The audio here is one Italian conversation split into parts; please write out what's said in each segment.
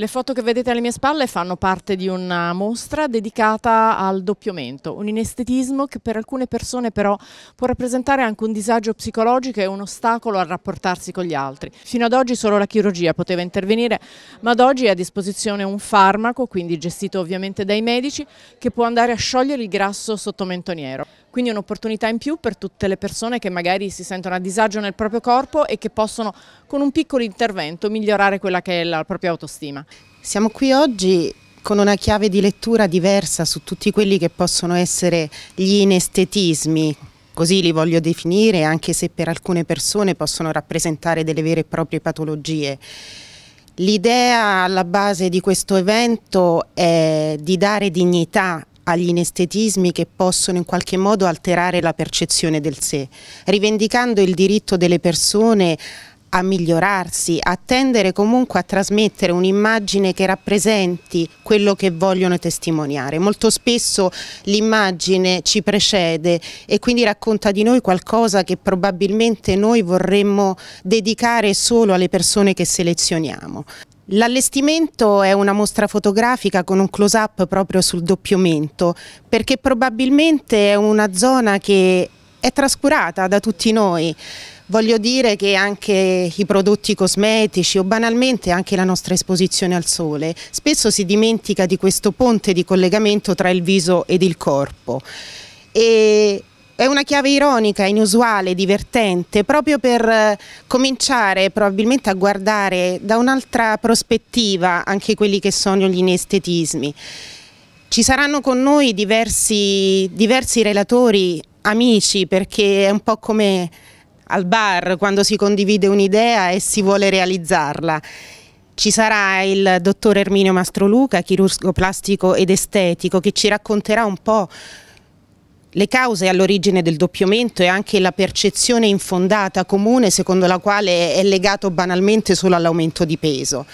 Le foto che vedete alle mie spalle fanno parte di una mostra dedicata al doppiamento, un inestetismo che per alcune persone però può rappresentare anche un disagio psicologico e un ostacolo al rapportarsi con gli altri. Fino ad oggi solo la chirurgia poteva intervenire, ma ad oggi è a disposizione un farmaco, quindi gestito ovviamente dai medici, che può andare a sciogliere il grasso sottomentoniero quindi un'opportunità in più per tutte le persone che magari si sentono a disagio nel proprio corpo e che possono con un piccolo intervento migliorare quella che è la propria autostima. Siamo qui oggi con una chiave di lettura diversa su tutti quelli che possono essere gli inestetismi, così li voglio definire, anche se per alcune persone possono rappresentare delle vere e proprie patologie. L'idea alla base di questo evento è di dare dignità agli inestetismi che possono in qualche modo alterare la percezione del sé, rivendicando il diritto delle persone a migliorarsi, a tendere comunque a trasmettere un'immagine che rappresenti quello che vogliono testimoniare. Molto spesso l'immagine ci precede e quindi racconta di noi qualcosa che probabilmente noi vorremmo dedicare solo alle persone che selezioniamo. L'allestimento è una mostra fotografica con un close-up proprio sul doppiamento, perché probabilmente è una zona che è trascurata da tutti noi. Voglio dire che anche i prodotti cosmetici o banalmente anche la nostra esposizione al sole, spesso si dimentica di questo ponte di collegamento tra il viso ed il corpo. E è una chiave ironica, inusuale, divertente, proprio per eh, cominciare probabilmente a guardare da un'altra prospettiva anche quelli che sono gli inestetismi. Ci saranno con noi diversi, diversi relatori, amici, perché è un po' come al bar quando si condivide un'idea e si vuole realizzarla. Ci sarà il dottor Erminio Mastroluca, chirurgo plastico ed estetico, che ci racconterà un po' Le cause all'origine del doppiamento e anche la percezione infondata comune secondo la quale è legato banalmente solo all'aumento di peso.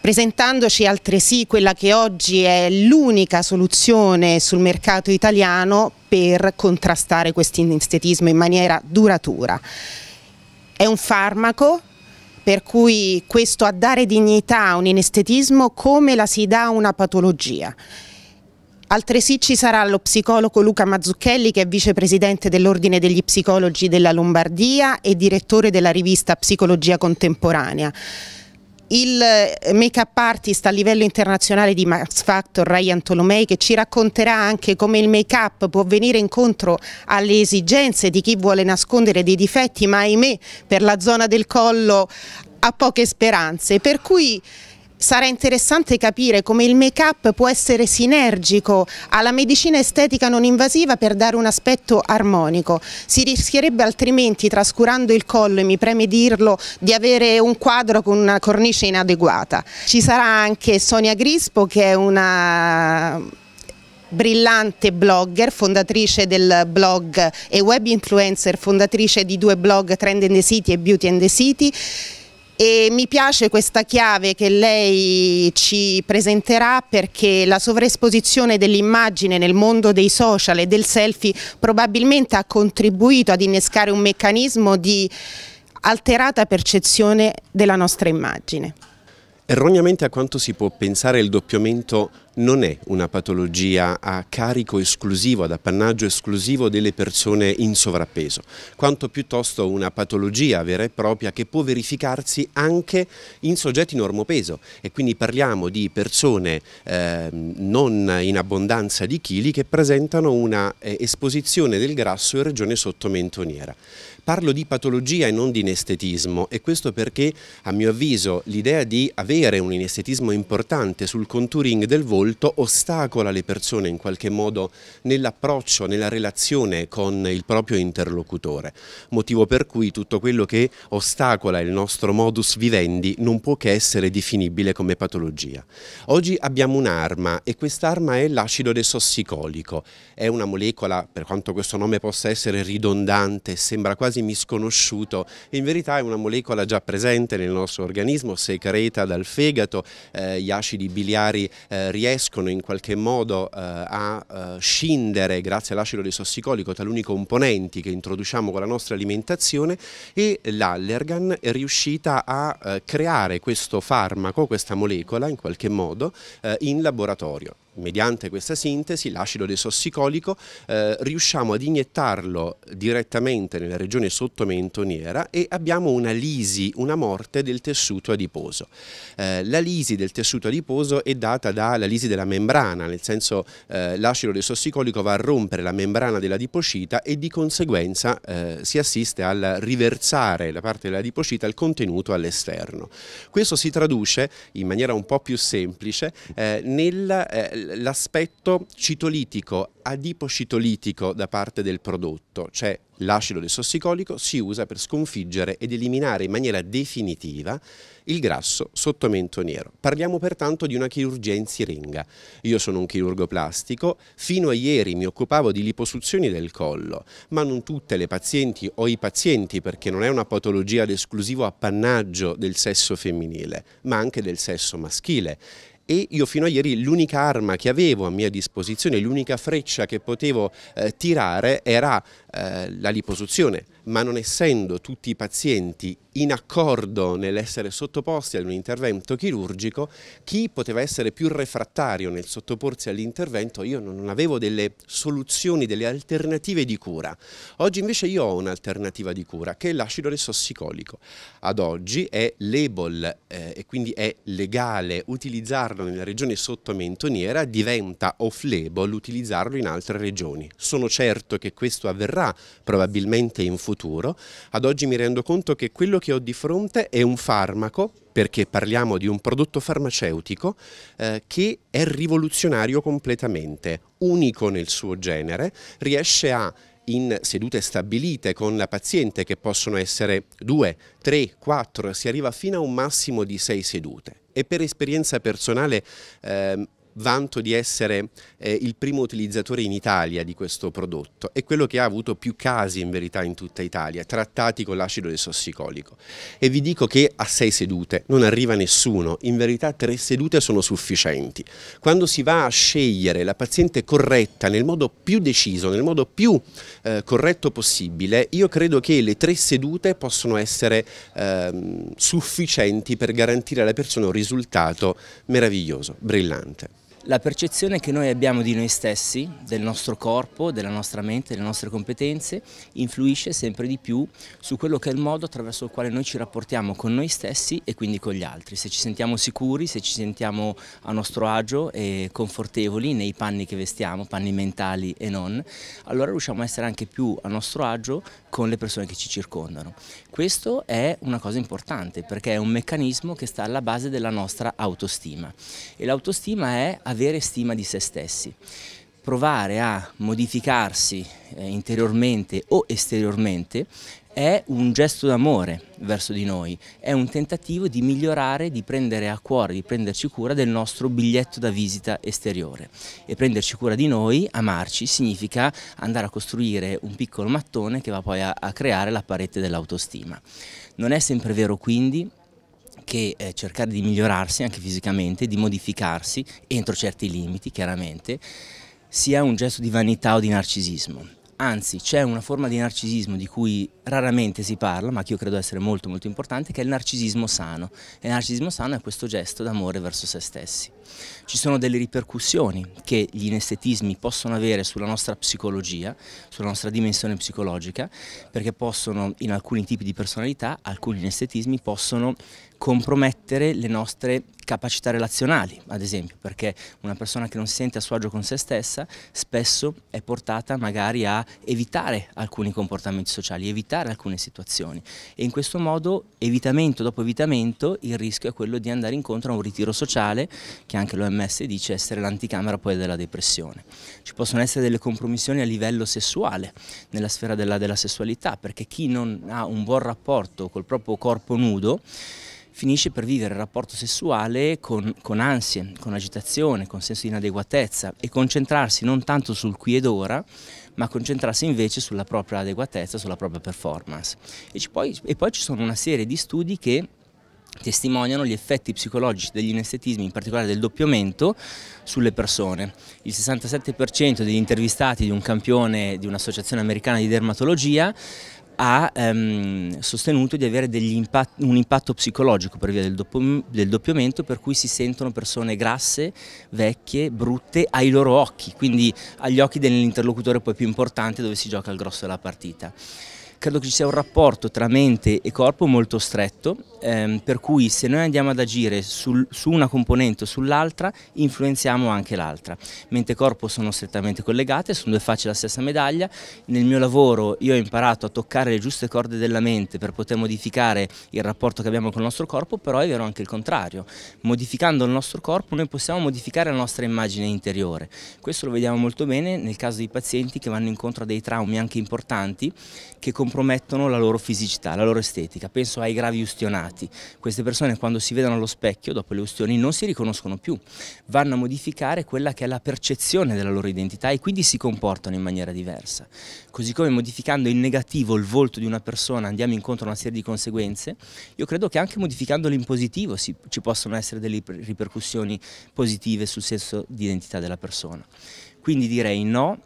Presentandoci altresì quella che oggi è l'unica soluzione sul mercato italiano per contrastare questo inestetismo in maniera duratura. È un farmaco per cui questo a dare dignità a un inestetismo come la si dà a una patologia. Altresì ci sarà lo psicologo Luca Mazzucchelli che è vicepresidente dell'Ordine degli Psicologi della Lombardia e direttore della rivista Psicologia Contemporanea. Il eh, make-up artist a livello internazionale di Max Factor, Ryan Tolomei, che ci racconterà anche come il make-up può venire incontro alle esigenze di chi vuole nascondere dei difetti, ma ahimè per la zona del collo ha poche speranze. Per cui sarà interessante capire come il make-up può essere sinergico alla medicina estetica non invasiva per dare un aspetto armonico. Si rischierebbe altrimenti, trascurando il collo, e mi preme dirlo, di avere un quadro con una cornice inadeguata. Ci sarà anche Sonia Grispo che è una brillante blogger, fondatrice del blog e web influencer, fondatrice di due blog Trend in the City e Beauty in the City e mi piace questa chiave che lei ci presenterà perché la sovraesposizione dell'immagine nel mondo dei social e del selfie probabilmente ha contribuito ad innescare un meccanismo di alterata percezione della nostra immagine. Erroneamente a quanto si può pensare il doppiamento non è una patologia a carico esclusivo, ad appannaggio esclusivo delle persone in sovrappeso, quanto piuttosto una patologia vera e propria che può verificarsi anche in soggetti normopeso e quindi parliamo di persone eh, non in abbondanza di chili che presentano una eh, esposizione del grasso in regione sottomentoniera. Parlo di patologia e non di inestetismo e questo perché a mio avviso l'idea di avere un inestetismo importante sul contouring del volto ostacola le persone in qualche modo nell'approccio, nella relazione con il proprio interlocutore, motivo per cui tutto quello che ostacola il nostro modus vivendi non può che essere definibile come patologia. Oggi abbiamo un'arma e quest'arma è l'acido desossicolico, è una molecola, per quanto questo nome possa essere ridondante, sembra quasi quasi sconosciuto. In verità è una molecola già presente nel nostro organismo, secreta dal fegato, eh, gli acidi biliari eh, riescono in qualche modo eh, a eh, scindere, grazie all'acido disossicolico, taluni componenti che introduciamo con la nostra alimentazione e l'Allergan è riuscita a eh, creare questo farmaco, questa molecola in qualche modo, eh, in laboratorio mediante questa sintesi, l'acido desossicolico, eh, riusciamo ad iniettarlo direttamente nella regione sottomentoniera e abbiamo una lisi, una morte del tessuto adiposo. Eh, la lisi del tessuto adiposo è data dalla lisi della membrana, nel senso eh, l'acido desossicolico va a rompere la membrana dell'adipocita e di conseguenza eh, si assiste al riversare la parte dell'adipocita il contenuto all'esterno. Questo si traduce in maniera un po' più semplice eh, nel eh, l'aspetto citolitico, adipocitolitico da parte del prodotto, cioè l'acido desossicolico si usa per sconfiggere ed eliminare in maniera definitiva il grasso sottomento nero. Parliamo pertanto di una chirurgia in siringa. Io sono un chirurgo plastico, fino a ieri mi occupavo di liposuzioni del collo, ma non tutte le pazienti o i pazienti, perché non è una patologia ad esclusivo appannaggio del sesso femminile, ma anche del sesso maschile e io fino a ieri l'unica arma che avevo a mia disposizione, l'unica freccia che potevo eh, tirare era eh, la liposuzione ma non essendo tutti i pazienti in accordo nell'essere sottoposti ad un intervento chirurgico, chi poteva essere più refrattario nel sottoporsi all'intervento, io non avevo delle soluzioni, delle alternative di cura. Oggi invece io ho un'alternativa di cura che è l'acido resossicolico. Ad oggi è label eh, e quindi è legale utilizzarlo nella regione sottomentoniera, diventa off label utilizzarlo in altre regioni. Sono certo che questo avverrà probabilmente in futuro futuro, ad oggi mi rendo conto che quello che ho di fronte è un farmaco, perché parliamo di un prodotto farmaceutico eh, che è rivoluzionario completamente, unico nel suo genere, riesce a in sedute stabilite con la paziente che possono essere due, tre, quattro, si arriva fino a un massimo di sei sedute. E per esperienza personale eh, vanto di essere eh, il primo utilizzatore in Italia di questo prodotto. È quello che ha avuto più casi in verità in tutta Italia, trattati con l'acido desossicolico. E vi dico che a sei sedute non arriva nessuno, in verità tre sedute sono sufficienti. Quando si va a scegliere la paziente corretta nel modo più deciso, nel modo più eh, corretto possibile, io credo che le tre sedute possono essere eh, sufficienti per garantire alla persona un risultato meraviglioso, brillante la percezione che noi abbiamo di noi stessi, del nostro corpo, della nostra mente, delle nostre competenze, influisce sempre di più su quello che è il modo attraverso il quale noi ci rapportiamo con noi stessi e quindi con gli altri. Se ci sentiamo sicuri, se ci sentiamo a nostro agio e confortevoli nei panni che vestiamo, panni mentali e non, allora riusciamo a essere anche più a nostro agio con le persone che ci circondano. Questo è una cosa importante perché è un meccanismo che sta alla base della nostra autostima e l'autostima è avere stima di se stessi provare a modificarsi eh, interiormente o esteriormente è un gesto d'amore verso di noi, è un tentativo di migliorare, di prendere a cuore, di prenderci cura del nostro biglietto da visita esteriore. E prenderci cura di noi, amarci, significa andare a costruire un piccolo mattone che va poi a, a creare la parete dell'autostima. Non è sempre vero quindi che eh, cercare di migliorarsi anche fisicamente, di modificarsi entro certi limiti chiaramente, sia un gesto di vanità o di narcisismo. Anzi, c'è una forma di narcisismo di cui raramente si parla, ma che io credo essere molto molto importante, che è il narcisismo sano. E il narcisismo sano è questo gesto d'amore verso se stessi. Ci sono delle ripercussioni che gli inestetismi possono avere sulla nostra psicologia, sulla nostra dimensione psicologica, perché possono, in alcuni tipi di personalità, alcuni inestetismi possono compromettere le nostre capacità relazionali, ad esempio, perché una persona che non si sente a suo agio con se stessa spesso è portata magari a evitare alcuni comportamenti sociali, evitare alcune situazioni e in questo modo evitamento dopo evitamento il rischio è quello di andare incontro a un ritiro sociale che anche l'OMS dice essere l'anticamera poi della depressione. Ci possono essere delle compromissioni a livello sessuale nella sfera della, della sessualità perché chi non ha un buon rapporto col proprio corpo nudo finisce per vivere il rapporto sessuale con, con ansie, con agitazione, con senso di inadeguatezza e concentrarsi non tanto sul qui ed ora, ma concentrarsi invece sulla propria adeguatezza, sulla propria performance. E, poi, e poi ci sono una serie di studi che testimoniano gli effetti psicologici degli inestetismi, in particolare del doppiamento, sulle persone. Il 67% degli intervistati di un campione di un'associazione americana di dermatologia ha ehm, sostenuto di avere impatt un impatto psicologico per via del, dopp del, doppiamento per cui si sentono persone grasse, vecchie, brutte ai loro occhi, quindi agli occhi dell'interlocutore poi più importante dove si gioca il grosso della partita credo che ci sia un rapporto tra mente e corpo molto stretto, ehm, per cui se noi andiamo ad agire sul, su una componente o sull'altra, influenziamo anche l'altra. Mente e corpo sono strettamente collegate, sono due facce della stessa medaglia. Nel mio lavoro io ho imparato a toccare le giuste corde della mente per poter modificare il rapporto che abbiamo con il nostro corpo, però è vero anche il contrario. Modificando il nostro corpo noi possiamo modificare la nostra immagine interiore. Questo lo vediamo molto bene nel caso di pazienti che vanno incontro a dei traumi anche importanti che comportano compromettono la loro fisicità, la loro estetica. Penso ai gravi ustionati. Queste persone quando si vedono allo specchio, dopo le ustioni, non si riconoscono più. Vanno a modificare quella che è la percezione della loro identità e quindi si comportano in maniera diversa. Così come modificando in negativo il volto di una persona andiamo incontro a una serie di conseguenze, io credo che anche modificandolo in positivo si, ci possono essere delle ripercussioni positive sul senso di identità della persona. Quindi direi no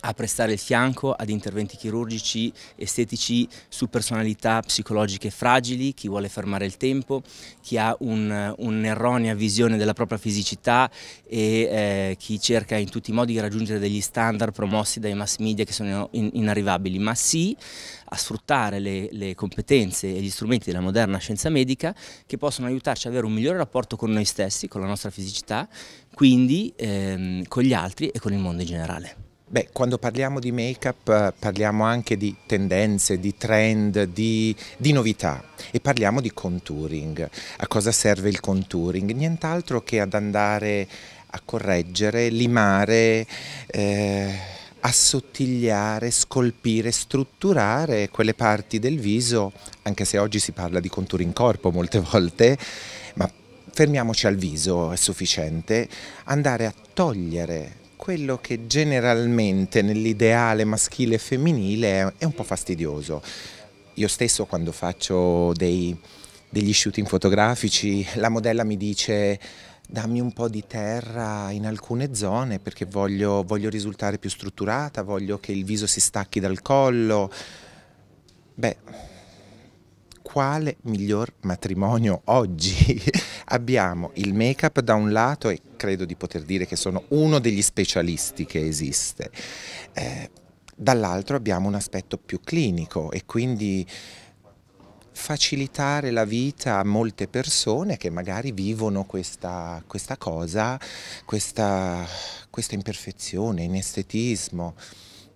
a prestare il fianco ad interventi chirurgici, estetici su personalità psicologiche fragili, chi vuole fermare il tempo, chi ha un'erronea un visione della propria fisicità e eh, chi cerca in tutti i modi di raggiungere degli standard promossi dai mass media che sono in, inarrivabili, ma sì a sfruttare le, le competenze e gli strumenti della moderna scienza medica che possono aiutarci ad avere un migliore rapporto con noi stessi, con la nostra fisicità, quindi ehm, con gli altri e con il mondo in generale. Beh, quando parliamo di make-up parliamo anche di tendenze, di trend, di, di, novità e parliamo di contouring. A cosa serve il contouring? Nient'altro che ad andare a correggere, limare, eh, assottigliare, scolpire, strutturare quelle parti del viso, anche se oggi si parla di contouring corpo molte volte, ma fermiamoci al viso, è sufficiente, andare a togliere quello che generalmente nell'ideale maschile e femminile è un po' fastidioso. Io stesso quando faccio dei, degli shooting fotografici la modella mi dice dammi un po' di terra in alcune zone perché voglio, voglio risultare più strutturata, voglio che il viso si stacchi dal collo. Beh, quale miglior matrimonio oggi? Abbiamo il make-up da un lato e credo di poter dire che sono uno degli specialisti che esiste. Eh, dall'altro abbiamo un aspetto più clinico e quindi facilitare la vita a molte persone che magari vivono questa, questa cosa, questa, questa imperfezione, inestetismo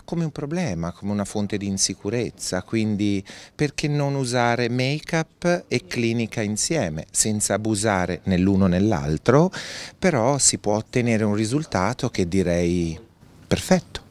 come un problema, come una fonte di insicurezza, quindi perché non usare make-up e clinica insieme, senza abusare nell'uno nell'altro, però si può ottenere un risultato che direi perfetto.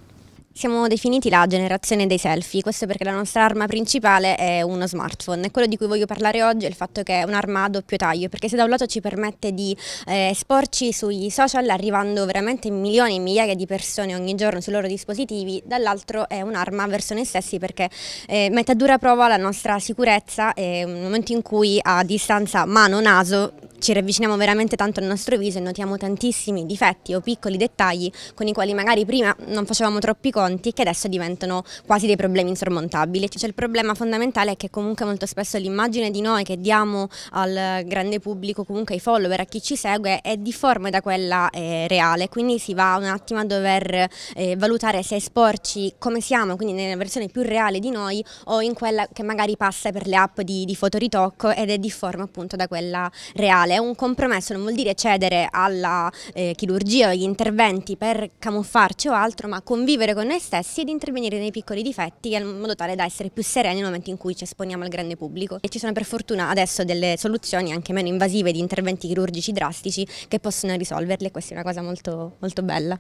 Siamo definiti la generazione dei selfie, questo perché la nostra arma principale è uno smartphone e quello di cui voglio parlare oggi è il fatto che è un'arma a doppio taglio, perché se da un lato ci permette di eh, esporci sui social arrivando veramente milioni e migliaia di persone ogni giorno sui loro dispositivi, dall'altro è un'arma verso noi stessi perché eh, mette a dura prova la nostra sicurezza e un momento in cui a distanza mano-naso ci ravviciniamo veramente tanto al nostro viso e notiamo tantissimi difetti o piccoli dettagli con i quali magari prima non facevamo troppi conti conti che adesso diventano quasi dei problemi insormontabili. C'è cioè, il problema fondamentale è che comunque molto spesso l'immagine di noi che diamo al grande pubblico, comunque ai follower, a chi ci segue, è difforme da quella eh, reale, quindi si va un attimo a dover eh, valutare se esporci come siamo, quindi nella versione più reale di noi o in quella che magari passa per le app di, di fotoritocco ed è difforme appunto da quella reale. È un compromesso, non vuol dire cedere alla eh, chirurgia o agli interventi per camuffarci o altro, ma convivere con noi noi stessi ed intervenire nei piccoli difetti in modo tale da essere più sereni nel momento in cui ci esponiamo al grande pubblico. E ci sono per fortuna adesso delle soluzioni anche meno invasive di interventi chirurgici drastici che possono risolverle, e questa è una cosa molto, molto bella.